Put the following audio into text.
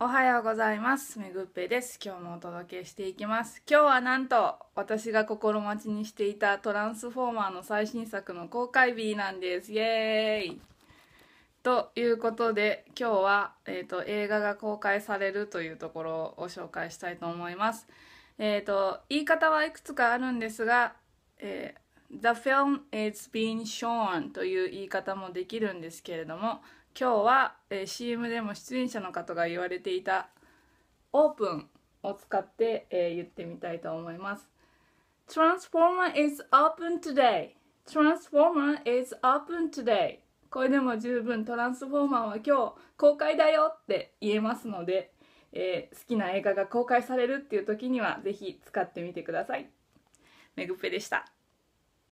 おはようございます。めぐっぺです。今日もお届けしていきます。今日はなんと私が心待ちにしていたトランスフォーマーの最新作の公開日なんです。イエーイということで今日は、えーと、映画が公開されるというところを紹介したいと思います。えっ、ー、と言い方はいくつかあるんですが、えー The film is being shown という言い方もできるんですけれども今日は、えー、CM でも出演者の方が言われていたオープンを使って、えー、言ってみたいと思います Transformer is open today Transformer is open today これでも十分トランスフォーマーは今日公開だよって言えますので、えー、好きな映画が公開されるっていう時にはぜひ使ってみてください。めぐっぺでした。